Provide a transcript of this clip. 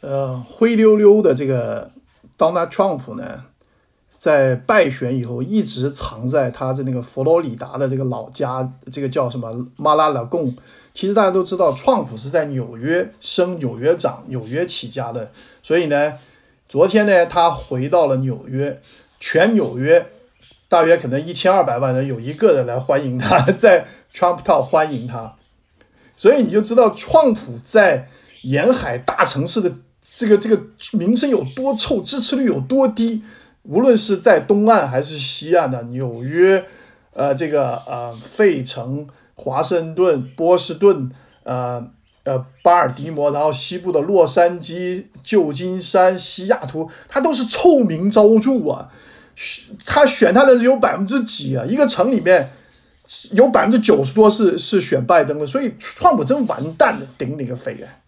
呃，灰溜溜的这个 Donald Trump 呢，在败选以后一直藏在他的那个佛罗里达的这个老家，这个叫什么马拉拉贡。其实大家都知道，特普是在纽约生、纽约长、纽约起家的。所以呢，昨天呢，他回到了纽约，全纽约大约可能一千二百万人有一个人来欢迎他，在 Trump Tower 欢迎他。所以你就知道，特普在。沿海大城市的这个这个名声有多臭，支持率有多低？无论是在东岸还是西岸的纽约，呃，这个呃，费城、华盛顿、波士顿、呃呃巴尔的摩，然后西部的洛杉矶、旧金山、西雅图，它都是臭名昭著啊！选他选他的是有百分之几啊？一个城里面有百分之九十多是是选拜登的，所以川普真完蛋了，顶你个肺啊！